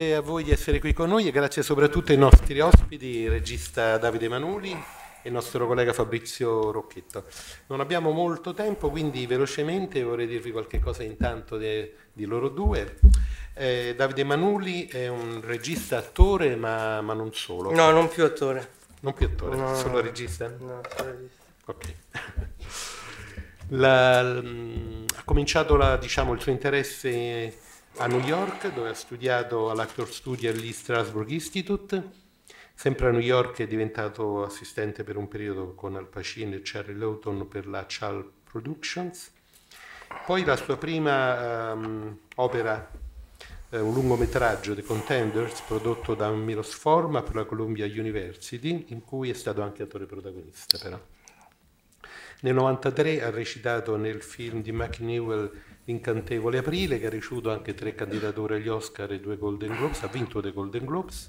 Grazie a voi di essere qui con noi e grazie soprattutto ai nostri ospiti, il regista Davide Manuli e il nostro collega Fabrizio Rocchetto. Non abbiamo molto tempo, quindi velocemente vorrei dirvi qualche cosa intanto de, di loro due. Eh, Davide Manuli è un regista attore, ma, ma, non solo. No, non più attore. Non più attore, no, solo regista? No, solo regista. Ok. La, ha cominciato la, diciamo, il suo interesse In, a New York dove ha studiato all'Actor Studio e all'E Strasbourg Institute. Sempre a New York è diventato assistente per un periodo con Al Pacino e Charlie Lawton per la Chal Productions. Poi la sua prima um, opera, eh, un lungometraggio, The Contenders, prodotto da Milos Forma per la Columbia University, in cui è stato anche attore protagonista però. Nel 1993 ha recitato nel film di Mac Newell incantevole aprile che ha ricevuto anche tre candidature agli Oscar e due Golden Globes, ha vinto dei Golden Globes.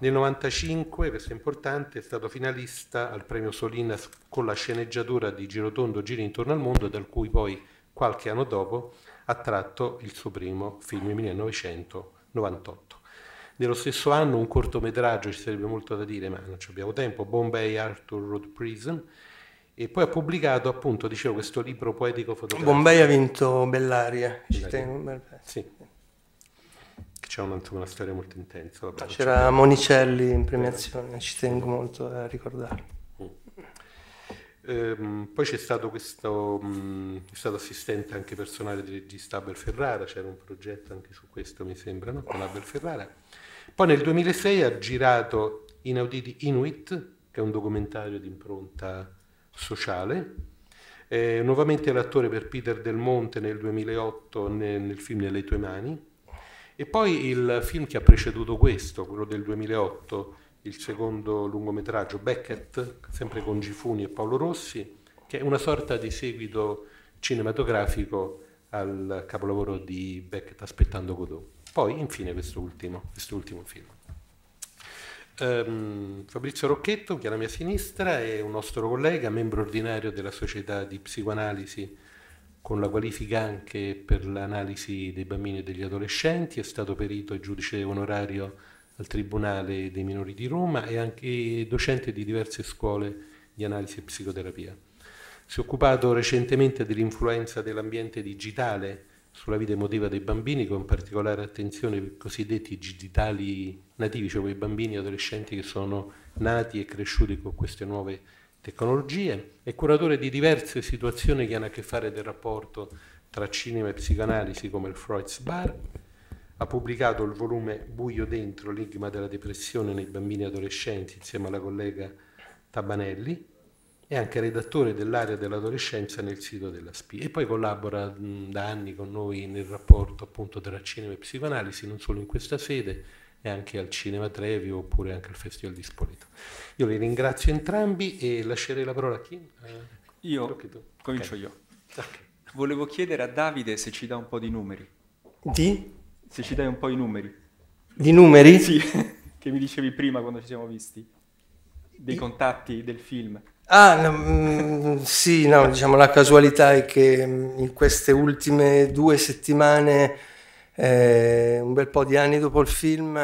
Nel 1995, questo è importante, è stato finalista al premio Solinas con la sceneggiatura di Girotondo Giri intorno al mondo, dal cui poi qualche anno dopo ha tratto il suo primo film, 1998. Nello stesso anno un cortometraggio, ci sarebbe molto da dire, ma non abbiamo tempo, Bombay Arthur Road Prison, e poi ha pubblicato appunto, dicevo, questo libro poetico fotografico. Bombay ha vinto Bellaria, ci tengo. Sì. C'è un una storia molto intensa. Vabbè, ah, C'era Monicelli in premiazione, ci tengo molto a ricordarlo. Mm. Ehm, poi c'è stato questo, mh, mm, è stato assistente anche personale di regista Abel Ferrara, c'era un progetto anche su questo mi sembra, no? con Abel Ferrara. Poi nel 2006 ha girato Inauditi Inuit, che è un documentario di impronta sociale. Eh, nuovamente l'attore per Peter Del Monte nel 2008 nel, nel film Nelle tue mani. E poi il film che ha preceduto questo, quello del 2008, il secondo lungometraggio, Beckett, sempre con Gifuni e Paolo Rossi, che è una sorta di seguito cinematografico al capolavoro di Beckett Aspettando Godot. Poi infine quest'ultimo, quest'ultimo film. Um, Fabrizio Rocchetto, che è alla mia sinistra, è un nostro collega, membro ordinario della società di psicoanalisi con la qualifica anche per l'analisi dei bambini e degli adolescenti, è stato perito e giudice onorario al Tribunale dei minori di Roma e anche docente di diverse scuole di analisi e psicoterapia. Si è occupato recentemente dell'influenza dell'ambiente digitale sulla vita emotiva dei bambini con particolare attenzione ai cosiddetti digitali nativi, cioè quei bambini e adolescenti che sono nati e cresciuti con queste nuove tecnologie. È curatore di diverse situazioni che hanno a che fare del rapporto tra cinema e psicanalisi come il Freud's Bar. Ha pubblicato il volume Buio dentro, l'enigma della depressione nei bambini e adolescenti insieme alla collega Tabanelli è anche redattore dell'area dell'adolescenza nel sito della SPI e poi collabora da anni con noi nel rapporto appunto tra cinema e psicoanalisi, non solo in questa sede, e anche al Cinema Trevio oppure anche al Festival di Spoleto. Io li ringrazio entrambi e lascerei la parola a chi? Eh, io, comincio okay. io. Okay. Volevo chiedere a Davide se ci dà un po' di numeri. Di? Se ci dai un po' i numeri. Di numeri? Sì, che mi dicevi prima quando ci siamo visti. Dei contatti del film. Ah, no, mm, sì, no, diciamo la casualità è che mm, in queste ultime due settimane, eh, un bel po' di anni dopo il film,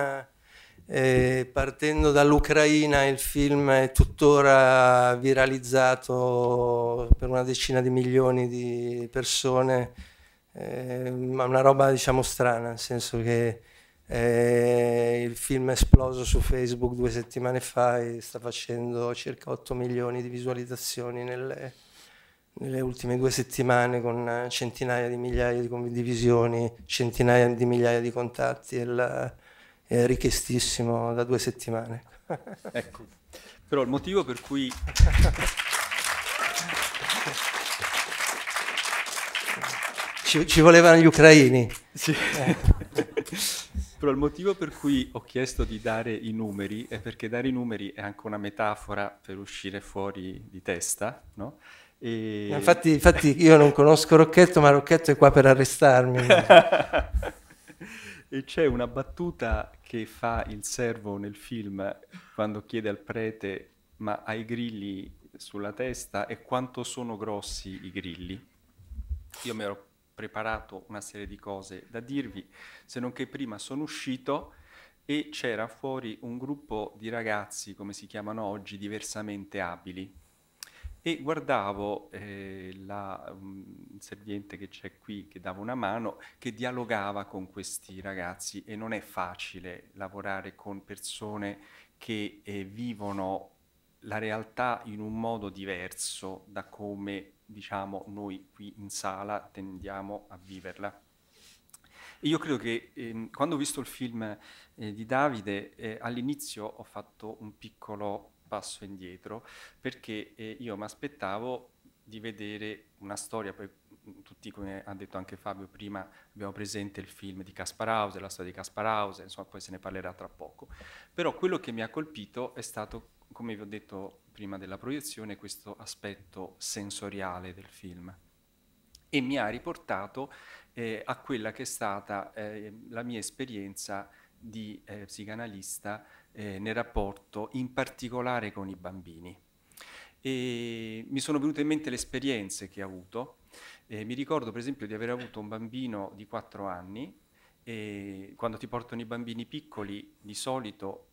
eh, partendo dall'Ucraina, il film è tuttora viralizzato per una decina di milioni di persone, eh, ma una roba diciamo strana, nel senso che eh, il film è esploso su Facebook due settimane fa e sta facendo circa 8 milioni di visualizzazioni nelle, nelle ultime due settimane con centinaia di migliaia di condivisioni, centinaia di migliaia di contatti. È, la, è richiestissimo da due settimane. ecco, però il motivo per cui... ci, ci volevano gli ucraini. Sì. Eh. Però il motivo per cui ho chiesto di dare i numeri è perché dare i numeri è anche una metafora per uscire fuori di testa, no? E... Infatti, infatti, io non conosco Rocchetto, ma Rocchetto è qua per arrestarmi. e c'è una battuta che fa il servo nel film quando chiede al prete ma hai grilli sulla testa e quanto sono grossi i grilli? Io mi ero preparato una serie di cose da dirvi, se non che prima sono uscito e c'era fuori un gruppo di ragazzi, come si chiamano oggi, diversamente abili. E guardavo eh, la, um, serviente che c'è qui, che dava una mano, che dialogava con questi ragazzi e non è facile lavorare con persone che eh, vivono la realtà in un modo diverso da come diciamo noi qui in sala tendiamo a viverla. io credo che ehm, quando ho visto il film eh, di Davide eh, all'inizio ho fatto un piccolo passo indietro perché eh, io mi aspettavo di vedere una storia, poi tutti come ha detto anche Fabio prima abbiamo presente il film di Caspar Hauser, la storia di Caspar Hauser, insomma poi se ne parlerà tra poco, però quello che mi ha colpito è stato come vi ho detto prima della proiezione, questo aspetto sensoriale del film e mi ha riportato eh, a quella che è stata eh, la mia esperienza di eh, psicanalista eh, nel rapporto in particolare con i bambini. E mi sono venute in mente le esperienze che ho avuto. mi ricordo per esempio di aver avuto un bambino di 4 anni e quando ti portano i bambini piccoli di solito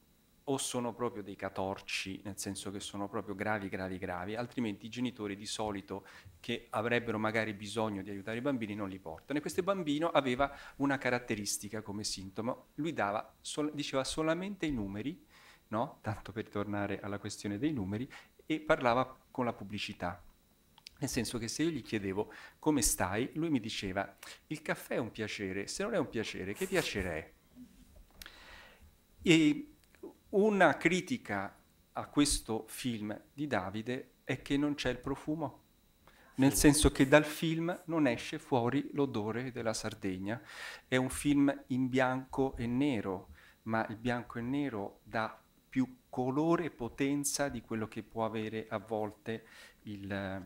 o sono proprio dei catorci, nel senso che sono proprio gravi, gravi, gravi, altrimenti i genitori di solito che avrebbero magari bisogno di aiutare i bambini non li portano. E questo bambino aveva una caratteristica come sintomo, lui dava, sol- diceva solamente i numeri, no? tanto per tornare alla questione dei numeri, e parlava con la pubblicità. Nel senso che se io gli chiedevo come stai, lui mi diceva il caffè è un piacere, se non è un piacere, che piacere è? E una critica a questo film di Davide è che non c'è il profumo, nel senso che dal film non esce fuori l'odore della Sardegna. È un film in bianco e nero, ma il bianco e nero dà più colore e potenza di quello che può avere a volte il,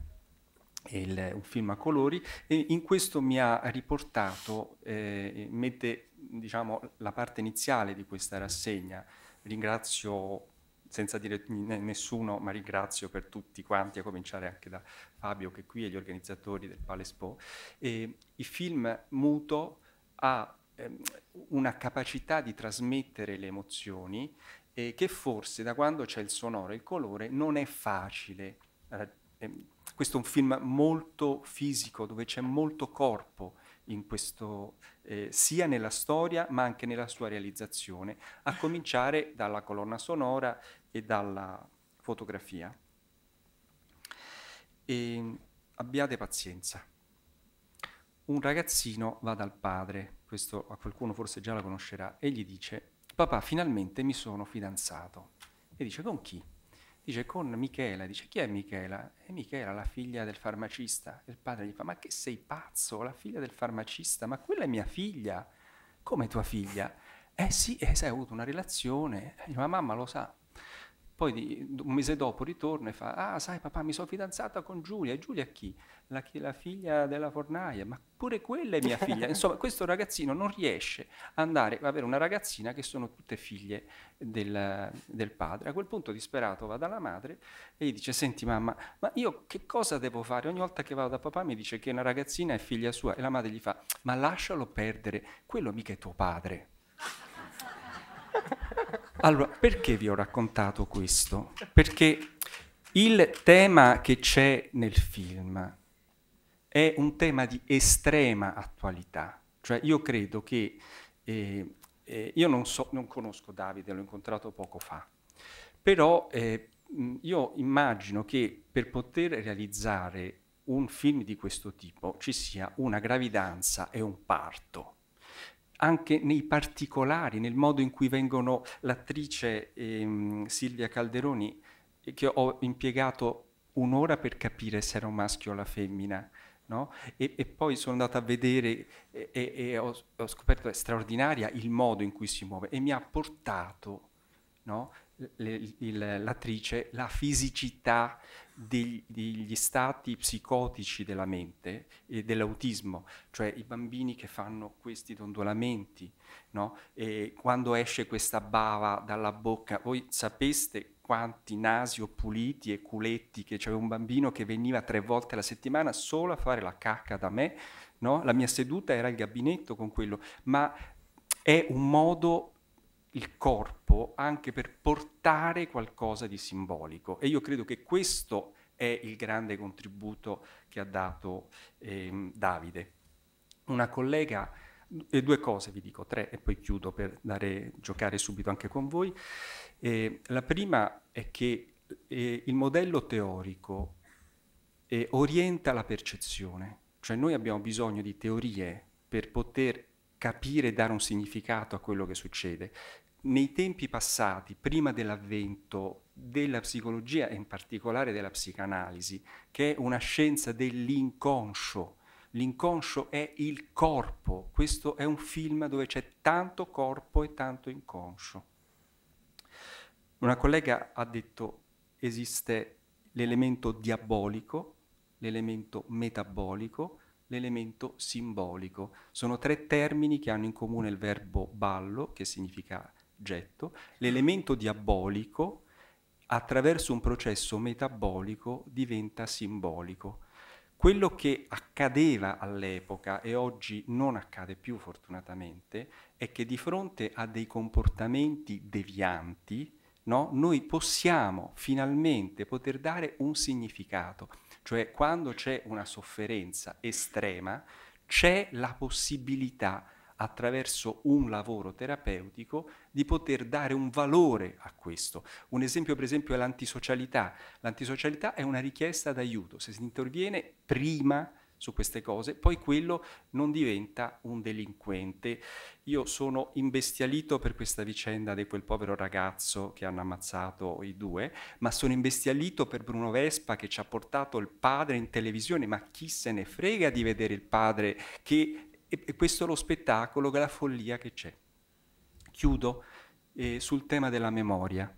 il, un film a colori e in questo mi ha riportato, eh, mette diciamo, la parte iniziale di questa rassegna, ringrazio senza dire nessuno, ma ringrazio per tutti quanti, a cominciare anche da Fabio che è qui e gli organizzatori del Palespo. E il film muto ha ehm, una capacità di trasmettere le emozioni eh, che forse da quando c'è il sonoro e il colore non è facile. Eh, questo è un film molto fisico, dove c'è molto corpo, questo, eh, sia nella storia ma anche nella sua realizzazione, a cominciare dalla colonna sonora e dalla fotografia. E abbiate pazienza. Un ragazzino va dal padre, questo a qualcuno forse già la conoscerà, e gli dice, papà finalmente mi sono fidanzato. E dice, con chi? dice con Michela, dice chi è Michela? È Michela, la figlia del farmacista. E il padre gli fa, ma che sei pazzo, la figlia del farmacista, ma quella è mia figlia, come tua figlia? Eh sì, e eh, sei avuto una relazione, e dice, ma mamma lo sa. Poi un mese dopo ritorna e fa, ah sai papà mi sono fidanzata con Giulia, e Giulia chi? La, la figlia della fornaia, ma pure quella è mia figlia. Insomma, questo ragazzino non riesce ad andare ad avere una ragazzina che sono tutte figlie del, del, padre. A quel punto disperato va dalla madre e gli dice, senti mamma, ma io che cosa devo fare? Ogni volta che vado da papà mi dice che una ragazzina è figlia sua e la madre gli fa, ma lascialo perdere, quello mica è tuo padre. Allora, perché vi ho raccontato questo? Perché il tema che c'è nel film è un tema di estrema attualità. Cioè io credo che, eh, eh, io non, so, non, conosco Davide, l'ho incontrato poco fa, però eh, io immagino che per poter realizzare un film di questo tipo ci sia una gravidanza e un parto anche nei particolari, nel modo in cui vengono l'attrice ehm, Silvia Calderoni, che ho impiegato un'ora per capire se era un maschio o la femmina. No? E, e, poi sono andata a vedere e, e, e ho, ho, scoperto è straordinaria il modo in cui si muove e mi ha portato no? l'attrice la fisicità degli, degli, stati psicotici della mente e dell'autismo, cioè i bambini che fanno questi dondolamenti, no? quando esce questa bava dalla bocca, voi sapeste quanti nasi puliti e culetti che c'era un bambino che veniva tre volte alla settimana solo a fare la cacca da me, no? la mia seduta era il gabinetto con quello, ma è un modo il corpo anche per portare qualcosa di simbolico. E io credo che questo è il grande contributo che ha dato eh, Davide. Una collega, e due cose vi dico, tre, e poi chiudo per dare, giocare subito anche con voi. Eh, la prima è che eh, il modello teorico eh, orienta la percezione, cioè noi abbiamo bisogno di teorie per poter capire e dare un significato a quello che succede. Nei tempi passati, prima dell'avvento della psicologia e in particolare della psicanalisi, che è una scienza dell'inconscio, l'inconscio è il corpo, questo è un film dove c'è tanto corpo e tanto inconscio. Una collega ha detto esiste l'elemento diabolico, l'elemento metabolico, l'elemento simbolico. Sono tre termini che hanno in comune il verbo ballo, che significa getto, l'elemento diabolico attraverso un processo metabolico diventa simbolico. Quello che accadeva all'epoca e oggi non accade più fortunatamente è che di fronte a dei comportamenti devianti no, noi possiamo finalmente poter dare un significato. Cioè quando c'è una sofferenza estrema c'è la possibilità attraverso un lavoro terapeutico di poter dare un valore a questo. Un esempio per esempio è l'antisocialità. L'antisocialità è una richiesta d'aiuto, se si interviene prima su queste cose, poi quello non diventa un delinquente. Io sono imbestialito per questa vicenda di quel povero ragazzo che hanno ammazzato i due, ma sono imbestialito per Bruno Vespa che ci ha portato il padre in televisione, ma chi se ne frega di vedere il padre che e questo è lo spettacolo, la follia che c'è. Chiudo eh, sul tema della memoria.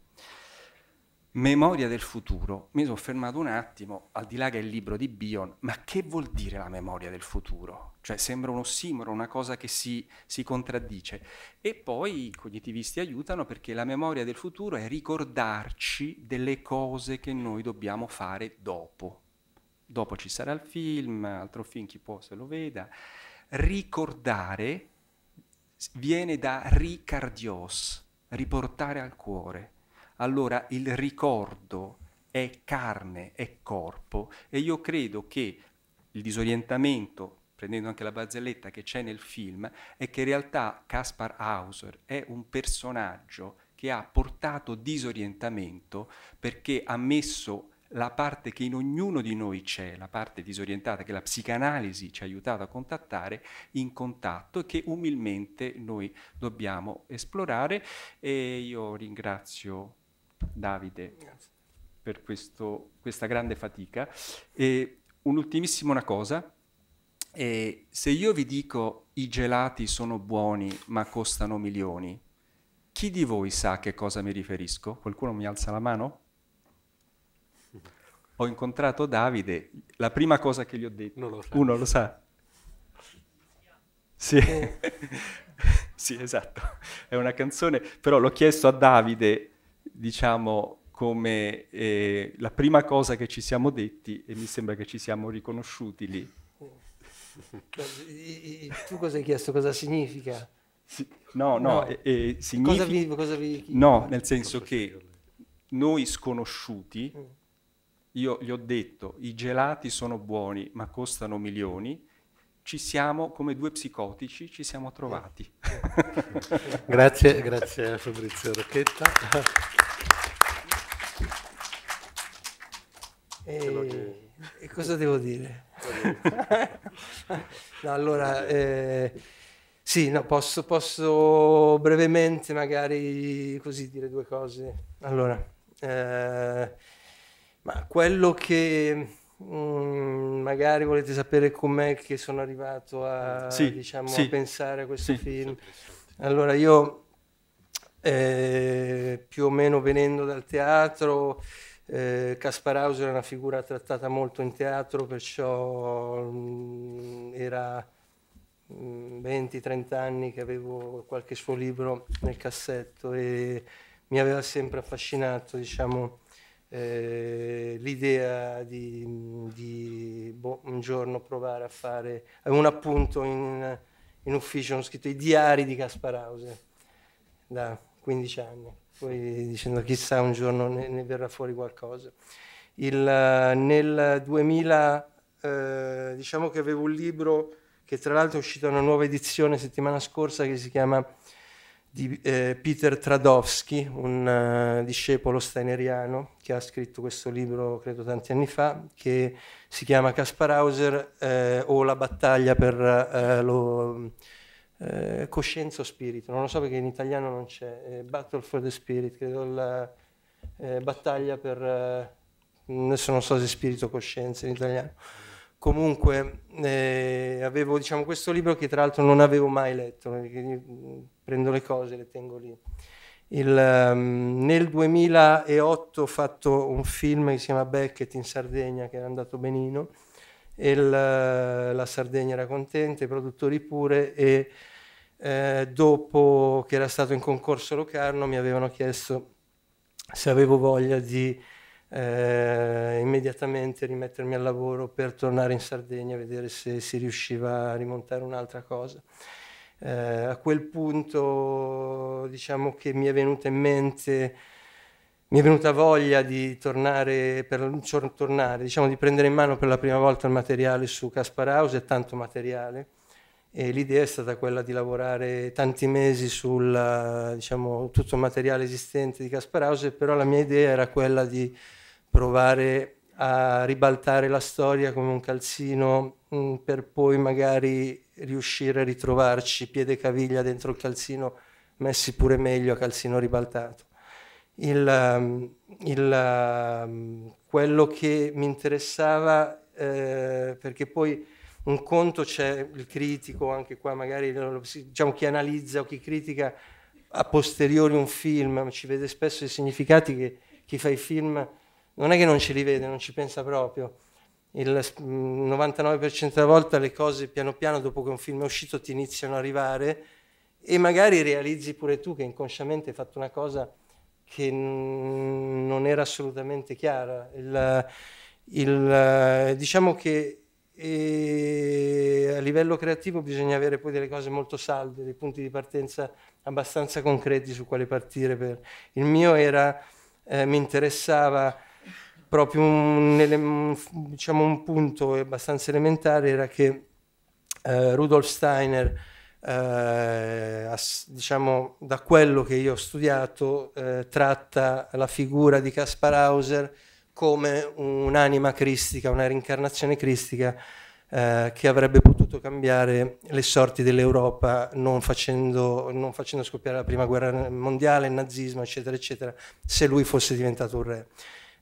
Memoria del futuro. Mi sono fermato un attimo, al di là che è il libro di Bion, ma che vuol dire la memoria del futuro? Cioè sembra uno ossimoro, una cosa che si, si contraddice. E poi i cognitivisti aiutano perché la memoria del futuro è ricordarci delle cose che noi dobbiamo fare dopo. Dopo ci sarà il film, altro film chi può se lo veda. Ricordare viene da ricardios, riportare al cuore allora il ricordo è carne, è corpo e io credo che il disorientamento, prendendo anche la barzelletta che c'è nel film, è che in realtà Caspar Hauser è un personaggio che ha portato disorientamento perché ha messo la parte che in ognuno di noi c'è, la parte disorientata che la psicanalisi ci ha aiutato a contattare, in contatto e che umilmente noi dobbiamo esplorare. E io ringrazio Davide per questo, questa grande fatica. E un'ultimissima una cosa, e se io vi dico i gelati sono buoni ma costano milioni, chi di voi sa a che cosa mi riferisco? Qualcuno mi alza la mano? Ho incontrato Davide, la prima cosa che gli ho detto... Non lo Uno lo sa. Sì. Eh. sì, esatto. È una canzone, però l'ho chiesto a Davide diciamo, come eh, la prima cosa che ci siamo detti e mi sembra che ci siamo riconosciuti lì. Tu cosa hai chiesto? Cosa significa? Si, no, no, no. Eh, eh, significa... Cosa vi, cosa vi... No, nel senso che noi sconosciuti, mm. io gli ho detto, i gelati sono buoni ma costano milioni, ci siamo come due psicotici, ci siamo trovati. grazie, grazie a Fabrizio Rocchetta. E, e cosa devo dire? no, allora, eh, sì, no, posso, posso, brevemente magari così dire due cose. Allora, eh, ma quello che Mm, magari volete sapere com'è che sono arrivato a, sì, diciamo, sì. a pensare a questo sì, film. Allora io eh, più o meno venendo dal teatro, eh, Caspar Hauser è una figura trattata molto in teatro, perciò mh, mm, era 20-30 mm, anni che avevo qualche suo libro nel cassetto e mi aveva sempre affascinato, diciamo, eh, l'idea di, di boh, un giorno provare a fare un appunto in, in ufficio, hanno scritto i diari di Caspar Hauser da 15 anni, poi dicendo chissà un giorno ne, ne verrà fuori qualcosa. Il, nel 2000 eh, diciamo che avevo un libro che tra l'altro è uscito una nuova edizione settimana scorsa che si chiama di eh, Peter Tradovsky, un uh, discepolo steineriano che ha scritto questo libro, credo tanti anni fa, che si chiama Kaspar Hauser eh, o La battaglia per eh, lo eh, coscienza o spirito. Non lo so perché in italiano non c'è. Eh, Battle for the Spirit, credo la battaglia per... adesso non so se spirito o coscienza in italiano comunque eh, avevo diciamo, questo libro che tra l'altro non avevo mai letto, eh, mm, prendo le cose, e le tengo lì. Il, um, nel 2008 ho fatto un film che si chiama Beckett in Sardegna, che era andato benino, il, eh, la Sardegna era contenta, i produttori pure, e eh, dopo che era stato in concorso Locarno mi avevano chiesto se avevo voglia di eh, immediatamente rimettermi al lavoro per tornare in Sardegna a vedere se si riusciva a rimontare un'altra cosa. Eh, a quel punto diciamo che mi è venuta in mente, mi è venuta voglia di tornare, per, cioè, tornare diciamo di prendere in mano per la prima volta il materiale su Caspar House e tanto materiale. E l'idea è stata quella di lavorare tanti mesi su diciamo, tutto il materiale esistente di Caspar House, però la mia idea era quella di provare a ribaltare la storia come un calzino mh, mm, per poi magari riuscire a ritrovarci piede caviglia dentro il calzino messi pure meglio a calzino ribaltato. Il, um, il, um, quello che mi interessava, eh, perché poi un conto c'è il critico, anche qua magari diciamo, chi analizza o chi critica a posteriori un film, ci vede spesso i significati che chi fa i film non è che non ce li vede, non ci pensa proprio. Il 99% mm, della volta le cose piano piano dopo che un film è uscito ti iniziano a arrivare e magari realizzi pure tu che inconsciamente hai fatto una cosa che non era assolutamente chiara. Il, il, diciamo che e a livello creativo bisogna avere poi delle cose molto salde, dei punti di partenza abbastanza concreti su quali partire. Per... Il mio era, eh, mi interessava proprio un, diciamo un punto abbastanza elementare era che eh, Rudolf Steiner, eh, diciamo da quello che io ho studiato, eh, tratta la figura di Caspar Hauser come un'anima cristica, una reincarnazione cristica eh, che avrebbe potuto cambiare le sorti dell'Europa non facendo, non facendo scoppiare la prima guerra mondiale, il nazismo, eccetera, eccetera, se lui fosse diventato un re.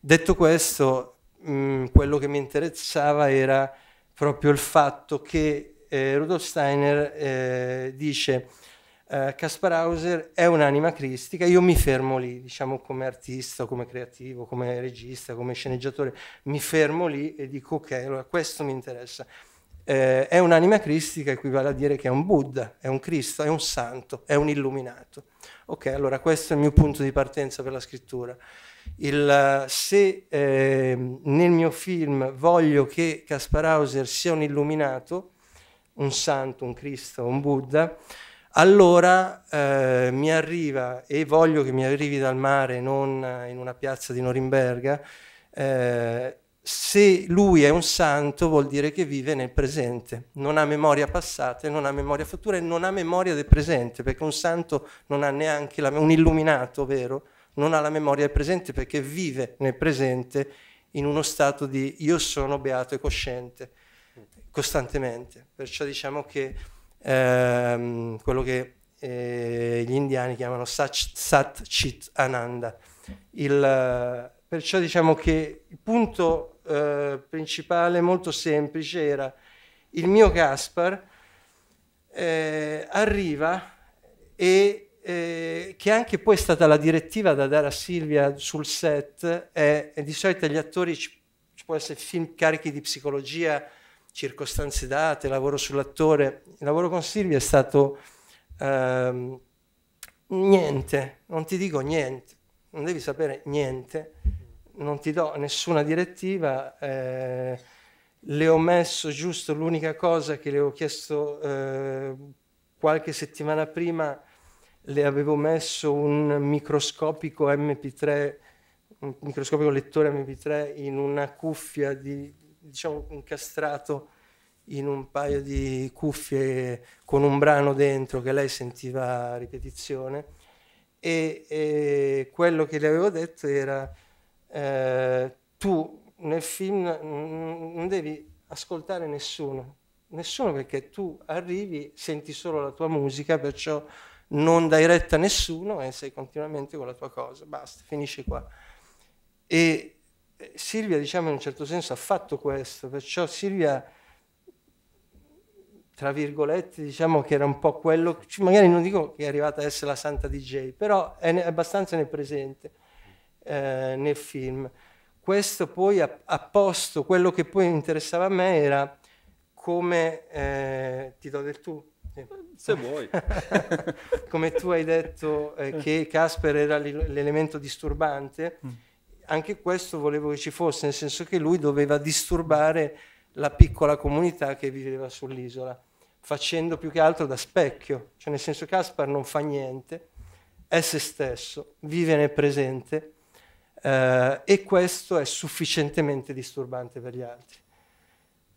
Detto questo, mh, mm, quello che mi interessava era proprio il fatto che eh, Rudolf Steiner eh, dice eh, Kaspar Hauser è un'anima cristica, io mi fermo lì, diciamo come artista, come creativo, come regista, come sceneggiatore, mi fermo lì e dico ok, allora questo mi interessa. Eh, è un'anima cristica equivale a dire che è un Buddha, è un Cristo, è un santo, è un illuminato. Ok, allora questo è il mio punto di partenza per la scrittura. Il, eh, se eh, nel mio film voglio che Caspar Hauser sia un illuminato, un santo, un Cristo, un Buddha, allora eh, mi arriva, e voglio che mi arrivi dal mare, non in una piazza di Norimberga, eh, se lui è un santo vuol dire che vive nel presente, non ha memoria passata, non ha memoria futura e non ha memoria del presente, perché un santo non ha neanche la, un illuminato, vero? Non ha la memoria del presente perché vive nel presente in uno stato di io sono beato e cosciente costantemente. Perciò diciamo che ehm, quello che eh, gli indiani chiamano Sat, Chit Ananda, il Perciò diciamo che il punto eh, principale, molto semplice, era il mio Gaspar eh, arriva e eh, che anche poi è stata la direttiva da dare a Silvia sul set, è, è di solito gli attori ci, ci può essere film carichi di psicologia, circostanze date, lavoro sull'attore. Il lavoro con Silvia è stato ehm, niente, non ti dico niente, non devi sapere niente non ti do nessuna direttiva, eh, le ho messo giusto l'unica cosa che le ho chiesto eh, qualche settimana prima, le avevo messo un microscopico MP3, un microscopico lettore MP3 in una cuffia di, diciamo, incastrato in un paio di cuffie con un brano dentro che lei sentiva a ripetizione e, e quello che le avevo detto era eh, tu nel film non devi ascoltare nessuno, nessuno perché tu arrivi, senti solo la tua musica, perciò non dai retta a nessuno e sei continuamente con la tua cosa, basta, finisci qua. E eh, Silvia, diciamo, in un certo senso ha fatto questo, perciò Silvia, tra virgolette, diciamo che era un po' quello, magari non dico che è arrivata a essere la santa DJ, però è abbastanza nel presente. Eh, nel film. Questo poi ha, ha, posto, quello che poi interessava a me era come, eh, ti do del tu? Se vuoi. come tu hai detto eh, che Casper era l'elemento disturbante, mm. anche questo volevo che ci fosse, nel senso che lui doveva disturbare la piccola comunità che viveva sull'isola, facendo più che altro da specchio, cioè nel senso Caspar non fa niente, è se stesso, vive nel presente eh, e questo è sufficientemente disturbante per gli altri.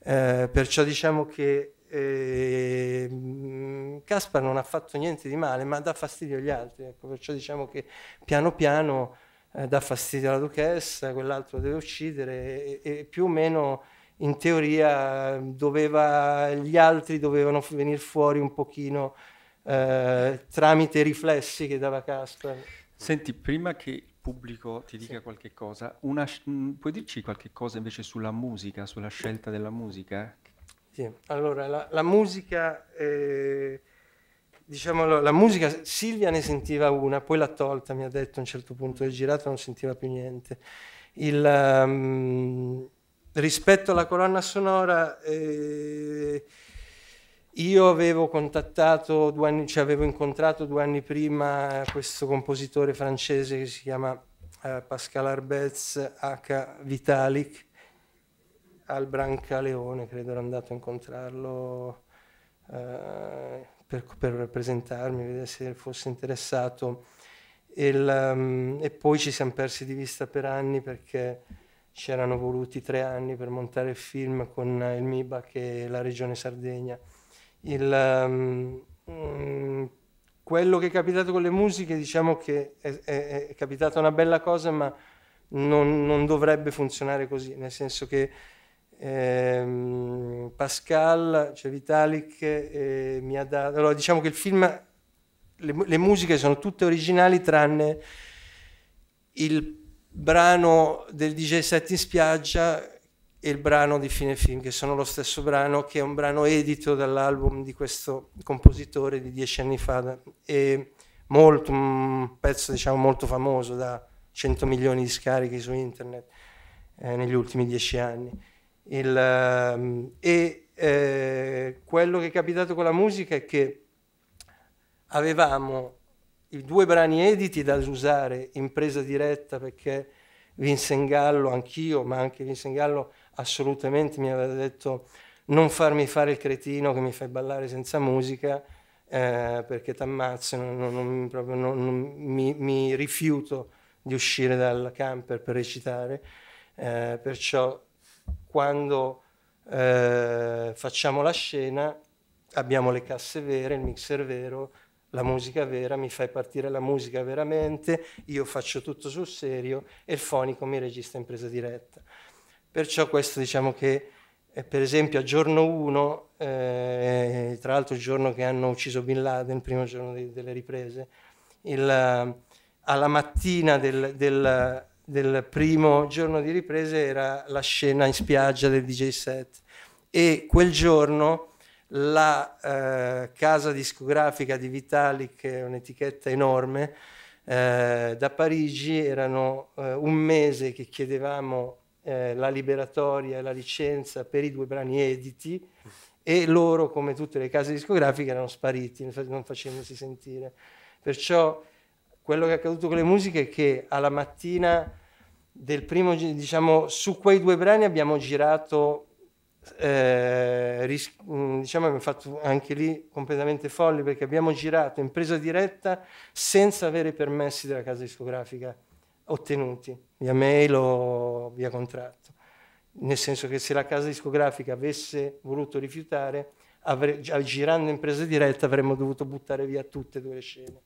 Eh, perciò diciamo che ehm, Caspar non ha fatto niente di male, ma dà fastidio agli altri, ecco, perciò diciamo che piano piano eh, dà fastidio alla duchessa, quell'altro deve uccidere e, e più o meno in teoria doveva, gli altri dovevano venire fuori un pochino eh, tramite riflessi che dava Caspar. Senti, prima che pubblico ti dica sì. qualche cosa. Una, mm, puoi dirci qualche cosa invece sulla musica, sulla scelta della musica? Sì, allora la, la musica, eh, diciamo la musica, Silvia ne sentiva una, poi l'ha tolta, mi ha detto a un certo punto, è girata non sentiva più niente. Il, um, rispetto alla colonna sonora... Eh, io avevo contattato, due anni, cioè avevo incontrato due anni prima eh, questo compositore francese che si chiama eh, Pascal Arbez H. Vitalik al Brancaleone, credo ero andato a incontrarlo eh, per, per presentarmi, vedere se fosse interessato. Il, um, e poi ci siamo persi di vista per anni perché ci erano voluti tre anni per montare il film con il MIBAC e la Regione Sardegna il, um, quello che è capitato con le musiche, diciamo che è, è, è capitata una bella cosa, ma non, non, dovrebbe funzionare così, nel senso che ehm, Pascal, cioè Vitalik, eh, mi ha dato... Allora, diciamo che il film, le, le musiche sono tutte originali tranne il brano del DJ set in spiaggia e il brano di fine film, che sono lo stesso brano, che è un brano edito dall'album di questo compositore di dieci anni fa, e molto, un pezzo diciamo molto famoso da 100 milioni di scariche su internet eh, negli ultimi dieci anni. Il, ehm, e eh, quello che è capitato con la musica è che avevamo i due brani editi da usare in presa diretta perché Vincent Gallo, anch'io, ma anche Vincent Gallo, assolutamente mi aveva detto non farmi fare il cretino che mi fai ballare senza musica eh, perché t'ammazzo, non, non, proprio, non, mi, mi, rifiuto di uscire dal camper per recitare, eh, perciò quando eh, facciamo la scena abbiamo le casse vere, il mixer vero, la musica vera, mi fai partire la musica veramente, io faccio tutto sul serio e il fonico mi regista in presa diretta. Perciò questo diciamo che eh, per esempio a giorno 1, eh, tra l'altro il giorno che hanno ucciso Bin Laden, il primo giorno di, delle riprese, il, eh, alla mattina del, del, del, primo giorno di riprese era la scena in spiaggia del DJ set e quel giorno la eh, casa discografica di Vitalik, che è un'etichetta enorme, eh, da Parigi erano eh, un mese che chiedevamo eh, la liberatoria e la licenza per i due brani editi e loro, come tutte le case discografiche, erano spariti, non facendosi sentire. Perciò quello che è accaduto con le musiche è che alla mattina del primo, diciamo, su quei due brani abbiamo girato, eh, ris- mm, diciamo abbiamo fatto anche lì completamente folli perché abbiamo girato in presa diretta senza avere i permessi della casa discografica ottenuti via mail o via contratto. Nel senso che se la casa discografica avesse voluto rifiutare, avre, girando in presa diretta avremmo dovuto buttare via tutte e due le scene.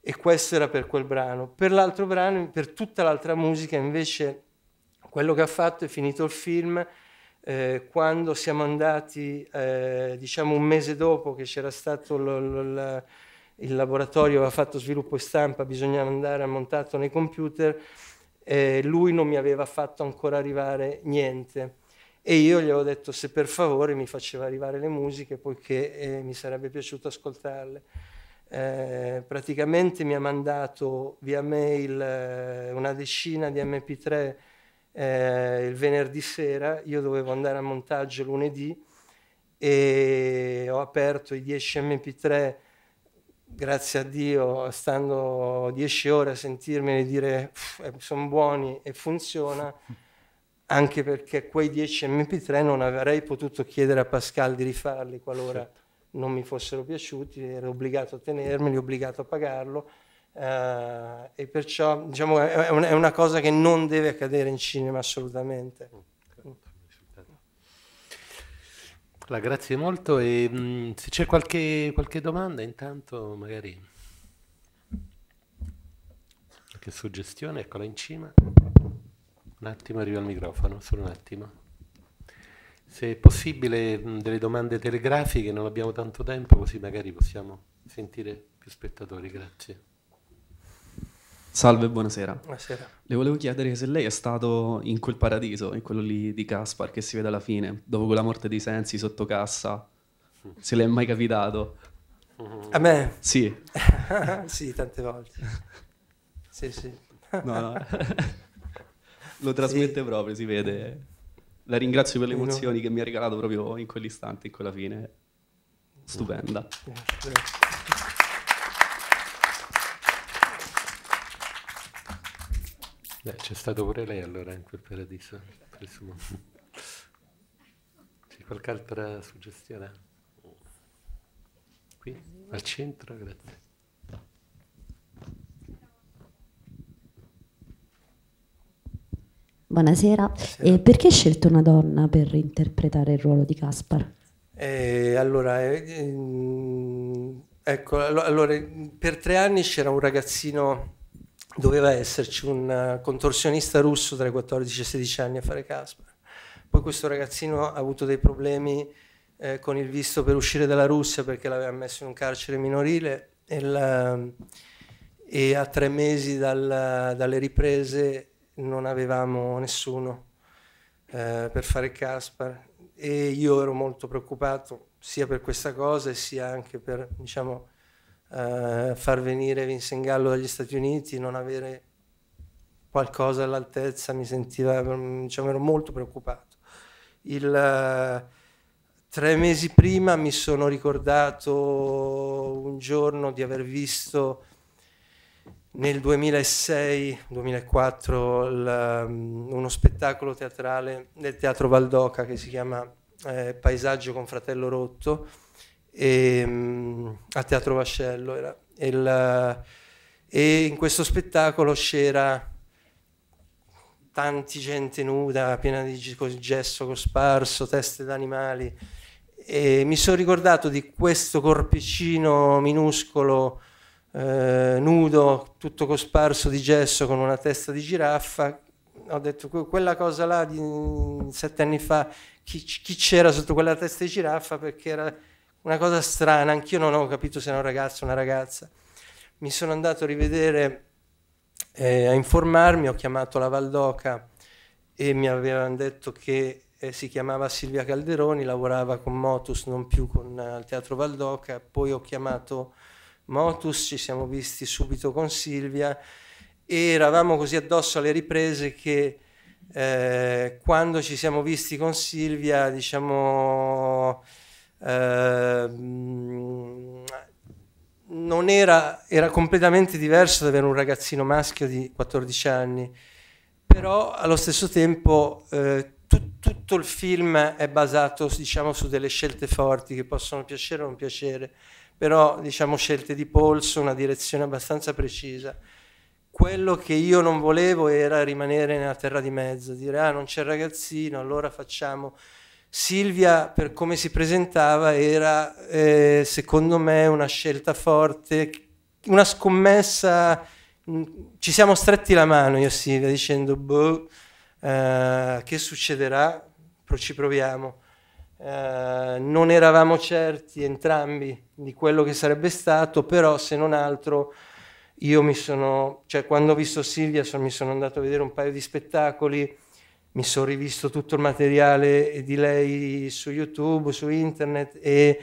E questo era per quel brano. Per l'altro brano, per tutta l'altra musica, invece, quello che ha fatto è finito il film. Eh, quando siamo andati, eh, diciamo un mese dopo che c'era stato l- l- il laboratorio, aveva fatto sviluppo e stampa, bisognava andare a montarlo nei computer eh, lui non mi aveva fatto ancora arrivare niente. E io gli avevo detto se per favore mi faceva arrivare le musiche poiché eh, mi sarebbe piaciuto ascoltarle. Eh, praticamente mi ha mandato via mail eh, una decina di MP3 eh, il venerdì sera, io dovevo andare a montaggio lunedì e ho aperto i 10 MP3 grazie a Dio, stando dieci ore a sentirmeli dire eh, sono buoni e funziona, anche perché quei 10 MP3 non avrei potuto chiedere a Pascal di rifarli qualora certo. non mi fossero piaciuti, ero obbligato a tenermeli, obbligato a pagarlo. Eh, e perciò diciamo, è una cosa che non deve accadere in cinema assolutamente. Mm. La grazie molto e mh, mm, se c'è qualche, qualche domanda intanto magari qualche suggestione, eccola in cima. Un attimo arriva il microfono, solo un attimo. Se è possibile mh, mm, delle domande telegrafiche, non abbiamo tanto tempo, così magari possiamo sentire più spettatori, grazie. Salve, buonasera. Buonasera. Le volevo chiedere se lei è stato in quel paradiso, in quello lì di Caspar che si vede alla fine, dopo quella morte dei sensi sotto cassa, se le è mai capitato. A me? Sì. sì, tante volte. Sì, sì. no, no. Lo trasmette sì. proprio, si vede. La ringrazio per le emozioni no. che mi ha regalato proprio in quell'istante, in quella fine. Stupenda. Grazie. Beh, c'è stato pure lei allora in quel paradiso, presumo. C'è qualche altra suggestione? Qui? Al centro? Grazie. Buonasera. Buonasera. Eh, perché hai scelto una donna per interpretare il ruolo di Caspar? Eh, allora, eh, ecco, allora, per tre anni c'era un ragazzino doveva esserci un eh, contorsionista russo tra i 14 e i 16 anni a fare Casper. Poi questo ragazzino ha avuto dei problemi eh, con il visto per uscire dalla Russia perché l'aveva messo in un carcere minorile e, la, ehm, e a tre mesi dal, dalle riprese non avevamo nessuno eh, per fare Caspar e io ero molto preoccupato sia per questa cosa sia anche per diciamo, eh, far venire Vincent Gallo dagli Stati Uniti, non avere qualcosa all'altezza, mi sentiva, mm, diciamo, ero molto preoccupato. Il, eh, tre mesi prima mi sono ricordato un giorno di aver visto nel 2006-2004 mm, uno spettacolo teatrale del Teatro Valdoca che si chiama eh, Paesaggio con Fratello Rotto, e, ehm, al Teatro Vascello. Era, il, e in questo spettacolo c'era tanti gente nuda, piena di gesso cosparso, teste d'animali. E mi sono ricordato di questo corpicino minuscolo, eh, nudo, tutto cosparso di gesso con una testa di giraffa. Ho detto, quella cosa là di sette anni fa, chi, chi c'era sotto quella testa di giraffa? Perché era una cosa strana, anch'io non ho capito se era un ragazzo o una ragazza. Mi sono andato a rivedere, eh, a informarmi, ho chiamato la Valdoca e mi avevano detto che eh, si chiamava Silvia Calderoni, lavorava con Motus, non più con eh, il Teatro Valdoca, poi ho chiamato Motus, ci siamo visti subito con Silvia e eravamo così addosso alle riprese che eh, quando ci siamo visti con Silvia, diciamo Ehm, non era, era completamente diverso da avere un ragazzino maschio di 14 anni, però allo stesso tempo eh, tu, tutto il film è basato diciamo, su delle scelte forti che possono piacere o non piacere, però diciamo scelte di polso, una direzione abbastanza precisa. Quello che io non volevo era rimanere nella terra di mezzo, dire ah non c'è il ragazzino, allora facciamo Silvia, per come si presentava, era eh, secondo me una scelta forte, una scommessa. Mm, ci siamo stretti la mano io e Silvia dicendo: Boh, eh, che succederà? ci proviamo. Eh, non eravamo certi entrambi di quello che sarebbe stato, però se non altro io mi sono, cioè quando ho visto Silvia so, mi sono andato a vedere un paio di spettacoli, mi sono rivisto tutto il materiale di lei su YouTube, su internet e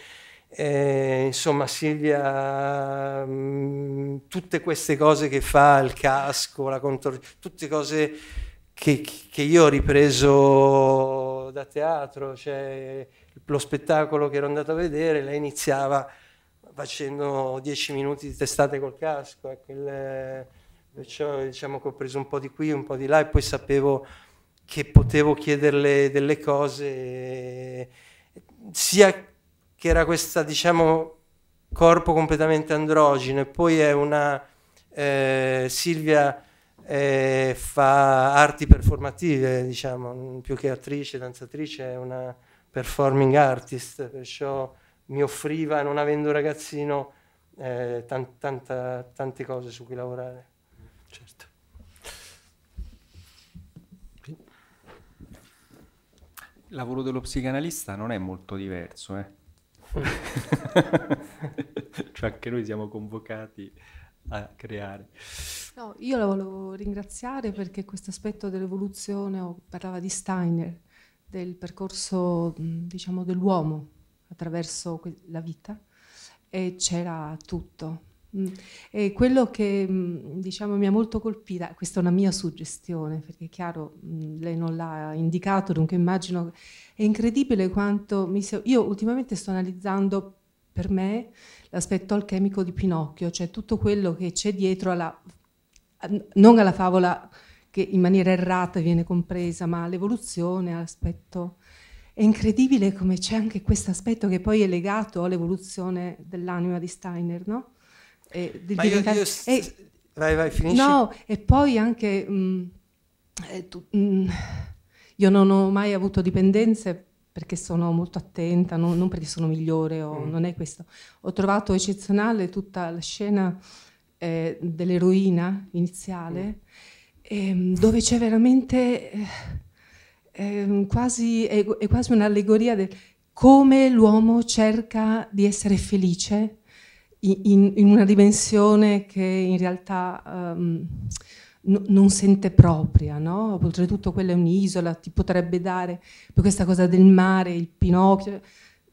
eh, insomma Silvia, mh, mm, tutte queste cose che fa, il casco, la contorsione, tutte cose che, che, io ho ripreso da teatro, cioè lo spettacolo che ero andato a vedere, lei iniziava facendo dieci minuti di testate col casco, ecco, il, eh, perciò diciamo che ho preso un po' di qui, un po' di là e poi sapevo che potevo chiederle delle cose, sia che era questa, diciamo, corpo completamente androgeno e poi è una... Eh, Silvia eh, fa arti performative, diciamo, più che attrice, danzatrice, è una performing artist, perciò mi offriva, non avendo ragazzino, eh, tan tanta, tante cose su cui lavorare. Certo. Il lavoro dello psicanalista non è molto diverso, eh? cioè anche noi siamo convocati a creare. No, io la volevo ringraziare perché questo aspetto dell'evoluzione, parlava di Steiner, del percorso diciamo, dell'uomo attraverso la vita e c'era tutto, Mm. E quello che mm, diciamo, mi ha molto colpita, questa è una mia suggestione, perché è chiaro mm, lei non l'ha indicato, dunque immagino è incredibile quanto mi sia... Io ultimamente sto analizzando per me l'aspetto alchemico di Pinocchio, cioè tutto quello che c'è dietro alla... non alla favola che in maniera errata viene compresa, ma all'evoluzione, all'aspetto... È incredibile come c'è anche questo aspetto che poi è legato all'evoluzione dell'anima di Steiner, no? e eh, del diventare... Io, io... E... Vai, vai, finisci. No, e poi anche... Mh, mm, eh, tu, mh, mm, io non ho mai avuto dipendenze perché sono molto attenta, non, non perché sono migliore o mm. non è questo. Ho trovato eccezionale tutta la scena eh, dell'eroina iniziale, mm. ehm, dove c'è veramente eh, ehm, quasi, è, è quasi un'allegoria del come l'uomo cerca di essere felice in, in una dimensione che in realtà um, no, non sente propria, no? Oltretutto quella è un'isola, ti potrebbe dare per questa cosa del mare, il Pinocchio.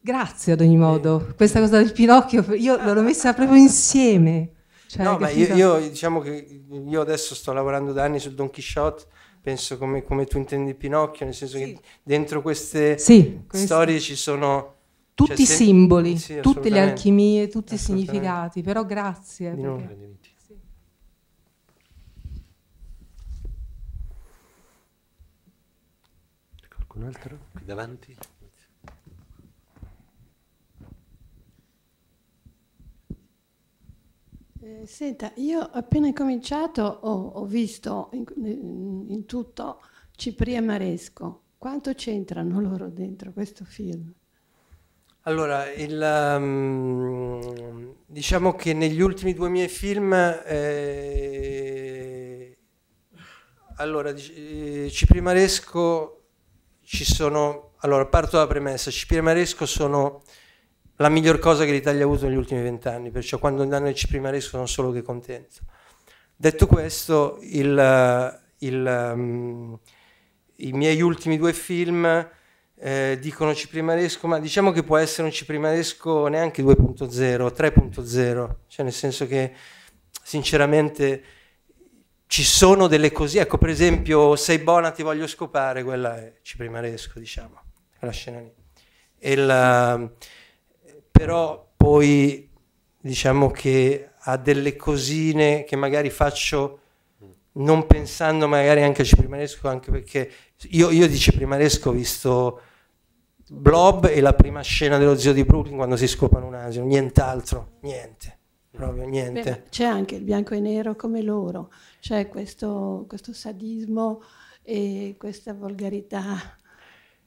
Grazie ad ogni modo, questa cosa del Pinocchio io l'ho messa proprio insieme. Cioè, no, ma io, io, diciamo che io adesso sto lavorando da anni sul Don Quixote, penso come, come tu intendi Pinocchio, nel senso sì. che dentro queste sì, storie ci sono tutti cioè, i simboli, sì, tutte le alchimie, tutti i significati, però grazie. Di perché... non, Qualcun altro qui davanti? Eh, senta, io appena cominciato ho, ho visto in, in tutto Cipria Maresco. Quanto c'entrano loro dentro questo film? Allora, il, um, diciamo che negli ultimi due miei film eh, allora, eh, Ciprimaresco ci sono, allora parto dalla premessa, Ciprimaresco sono la miglior cosa che l'Italia ha avuto negli ultimi vent'anni, perciò quando danno il Ciprimaresco sono solo che contento. Detto questo, il, il, um, i miei ultimi due film eh, dicono ciprimaresco, ma diciamo che può essere un ciprimaresco neanche 2.0, 3.0, cioè nel senso che sinceramente ci sono delle così, ecco per esempio sei buona ti voglio scopare, quella è ciprimaresco diciamo, quella scena lì. La, però poi diciamo che ha delle cosine che magari faccio non pensando magari anche a Ciprimaresco, anche perché io, io di Ciprimaresco ho visto Blob e la prima scena dello zio di Brooklyn quando si scopano un asino, nient'altro, niente, proprio niente. Beh, c'è anche il bianco e nero come loro, c'è questo, questo sadismo e questa volgarità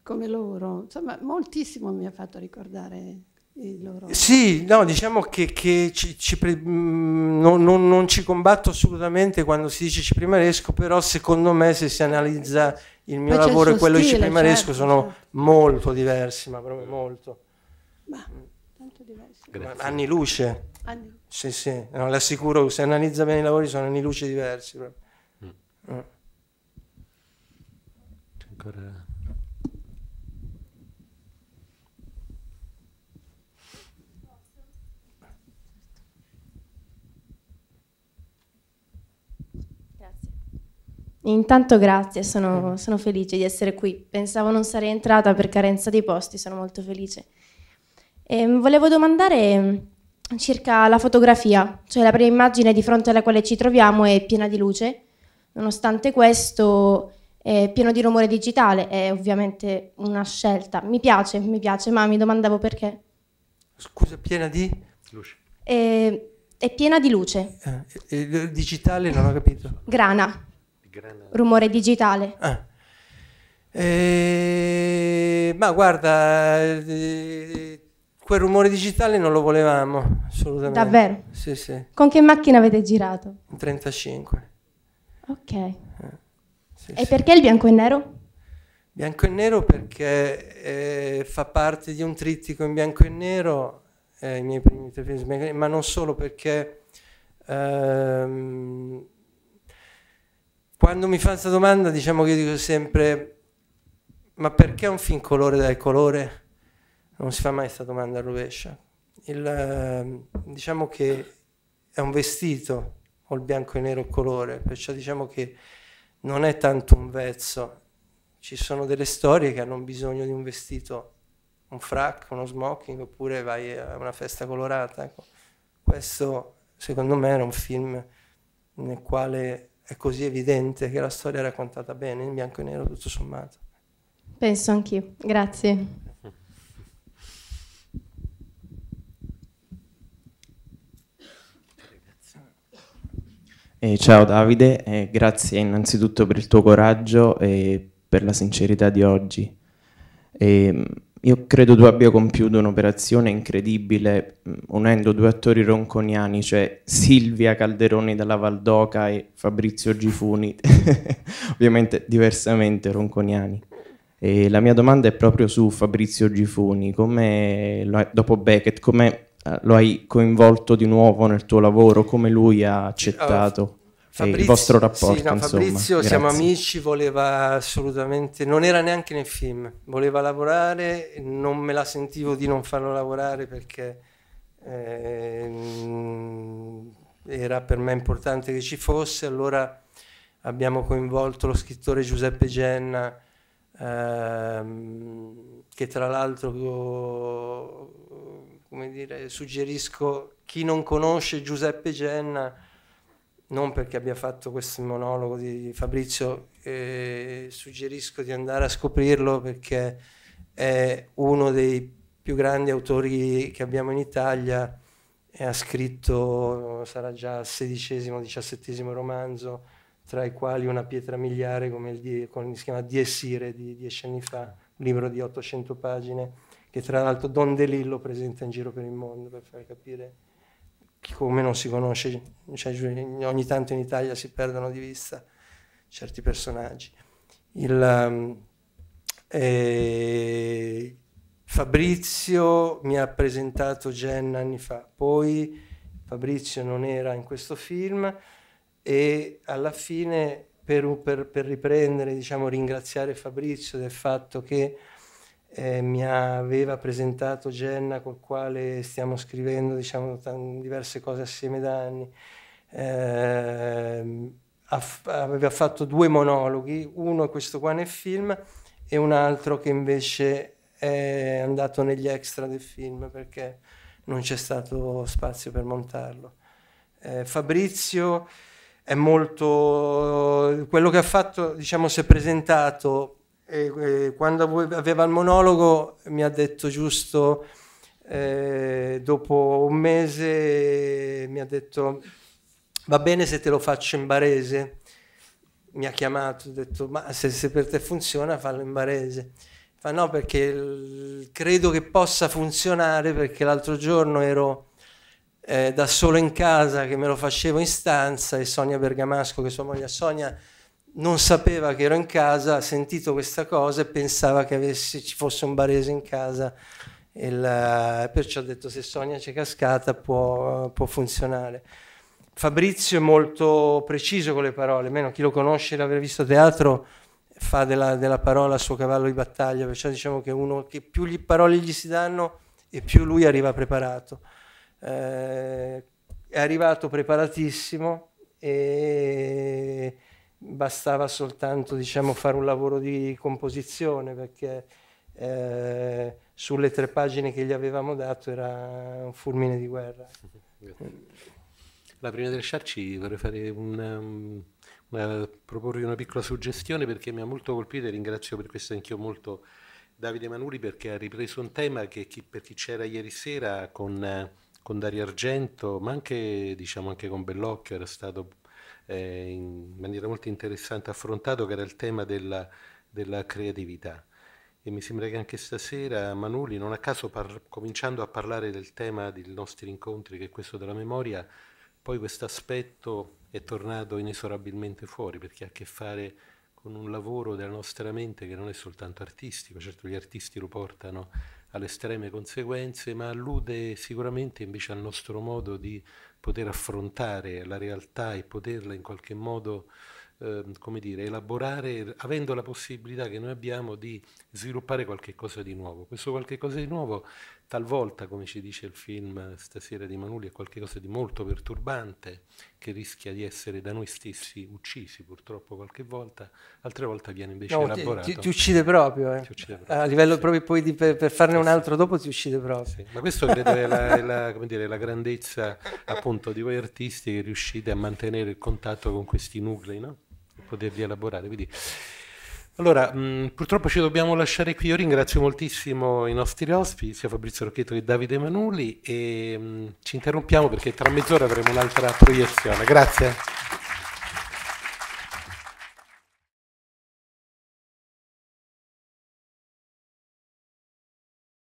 come loro, insomma moltissimo mi ha fatto ricordare sì, no, diciamo che, che ci, ci pre... non, mm, non, non, ci combatto assolutamente quando si dice ciprimaresco, però secondo me se si analizza il mio Poi lavoro e quello di ciprimaresco certo, sono certo. molto diversi, ma proprio molto. Ma, tanto diversi. Anni luce. Anni. Sì, sì, no, l'assicuro, se analizza bene i lavori sono anni luce diversi. Mm. Mm. Ancora... Intanto grazie, sono, sono, felice di essere qui. Pensavo non sarei entrata per carenza di posti, sono molto felice. E ehm, volevo domandare ehm, circa la fotografia, cioè la prima immagine di fronte alla quale ci troviamo è piena di luce, nonostante questo è pieno di rumore digitale, è ovviamente una scelta. Mi piace, mi piace, ma mi domandavo perché. Scusa, piena di luce. E, ehm, è piena di luce. Eh, eh, eh, digitale non ho capito. Grana. Rumore digitale. Ah. Eh, ma guarda, eh, quel rumore digitale non lo volevamo assolutamente. Davvero? Sì, sì. Con che macchina avete girato? In 35. Ok. Eh, sì, e sì. perché il bianco e nero? Bianco e nero perché eh, fa parte di un trittico in bianco e nero, eh, i miei primi ma non solo perché... Ehm, quando mi fanno questa domanda diciamo che io dico sempre ma perché un film colore dal colore? Non si fa mai questa domanda a rovescia. Il, ehm, diciamo che è un vestito o il bianco e nero colore, perciò diciamo che non è tanto un vezzo. Ci sono delle storie che hanno bisogno di un vestito, un frac, uno smoking, oppure vai a una festa colorata. Ecco. Questo, secondo me, era un film nel quale è così evidente che la storia è raccontata bene in bianco e nero tutto sommato. Penso anch'io, grazie. Eh, ciao Davide, eh, grazie innanzitutto per il tuo coraggio e per la sincerità di oggi. E, ehm, io credo tu abbia compiuto un'operazione incredibile mm, unendo due attori ronconiani, cioè Silvia Calderoni dalla Valdoca e Fabrizio Gifuni, ovviamente diversamente ronconiani. E la mia domanda è proprio su Fabrizio Gifuni, come dopo Beckett, come eh, lo hai coinvolto di nuovo nel tuo lavoro, come lui ha accettato? Fabrizio, il vostro rapporto. Sì, no, Fabrizio, siamo amici, voleva assolutamente, non era neanche nel film, voleva lavorare, non me la sentivo di non farlo lavorare perché eh, era per me importante che ci fosse, allora abbiamo coinvolto lo scrittore Giuseppe Genna, ehm, che tra l'altro, come dire, suggerisco chi non conosce Giuseppe Genna non perché abbia fatto questo monologo di Fabrizio, eh, suggerisco di andare a scoprirlo perché è uno dei più grandi autori che abbiamo in Italia e ha scritto, sarà già il sedicesimo, diciassettesimo romanzo, tra i quali una pietra miliare come il, con, si chiama Diesire di dieci anni fa, un libro di 800 pagine, che tra l'altro Don DeLillo presenta in giro per il mondo, per far capire come non si conosce, cioè, ogni tanto in Italia si perdono di vista certi personaggi. Il, eh, Fabrizio mi ha presentato Jen anni fa, poi Fabrizio non era in questo film e alla fine per, per, per riprendere, diciamo, ringraziare Fabrizio del fatto che eh, mi aveva presentato Jenna col quale stiamo scrivendo diciamo, t- diverse cose assieme da anni. Eh, aff- aveva fatto due monologhi, uno è questo qua nel film e un altro che invece è andato negli extra del film perché non c'è stato spazio per montarlo. Eh, Fabrizio è molto... quello che ha fatto, diciamo, si è presentato e, e, quando aveva il monologo mi ha detto giusto, eh, dopo un mese mi ha detto va bene se te lo faccio in barese. Mi ha chiamato, ha detto ma se, se per te funziona fallo in barese. Fa no perché il, credo che possa funzionare perché l'altro giorno ero... Eh, da solo in casa che me lo facevo in stanza e Sonia Bergamasco, che sua moglie Sonia, non sapeva che ero in casa, ha sentito questa cosa e pensava che avessi, ci fosse un barese in casa. Il, eh, perciò ha detto se Sonia c'è cascata può, può, funzionare. Fabrizio è molto preciso con le parole, meno chi lo conosce l'aver visto teatro fa della, della parola il suo cavallo di battaglia, perciò diciamo che, uno, che più gli parole gli si danno e più lui arriva preparato. Eh, è arrivato preparatissimo e bastava soltanto diciamo, fare un lavoro di composizione perché eh, sulle tre pagine che gli avevamo dato era un fulmine di guerra. La prima di lasciarci vorrei fare un, um, una, proporvi una piccola suggestione perché mi ha molto colpito e ringrazio per questo anch'io molto Davide Manuri perché ha ripreso un tema che chi, per chi c'era ieri sera con, con Dario Argento, ma anche, diciamo, anche con Bellocchio era stato eh, in maniera molto interessante affrontato, che era il tema della, della creatività. E mi sembra che anche stasera Manuli, non a caso par- cominciando a parlare del tema dei nostri incontri, che è questo della memoria, poi questo aspetto è tornato inesorabilmente fuori perché ha a che fare con un lavoro della nostra mente che non è soltanto artistico, certo gli artisti lo portano alle estreme conseguenze, ma allude sicuramente invece al nostro modo di poter affrontare la realtà e poterla in qualche modo eh, come dire, elaborare, avendo la possibilità che noi abbiamo di sviluppare qualche cosa di nuovo. Questo qualche cosa di nuovo Talvolta, come ci dice il film stasera di Manuli, è qualcosa di molto perturbante che rischia di essere da noi stessi uccisi purtroppo qualche volta, altre volte viene invece no, elaborato. Ti, ti, uccide proprio, eh. ti, uccide proprio, a livello sì. proprio poi di, per, per, farne un altro dopo ti uccide proprio. Sì. Ma questo credo è, la, è la, dire, la, grandezza appunto di voi artisti che riuscite a mantenere il contatto con questi nuclei no? e poterli elaborare. Quindi, allora, mh, mm, purtroppo ci dobbiamo lasciare qui. Io ringrazio moltissimo i nostri ospiti, sia Fabrizio Rocchetto che Davide Manulli, e mh, mm, ci interrompiamo perché tra mezz'ora avremo un'altra proiezione. Grazie.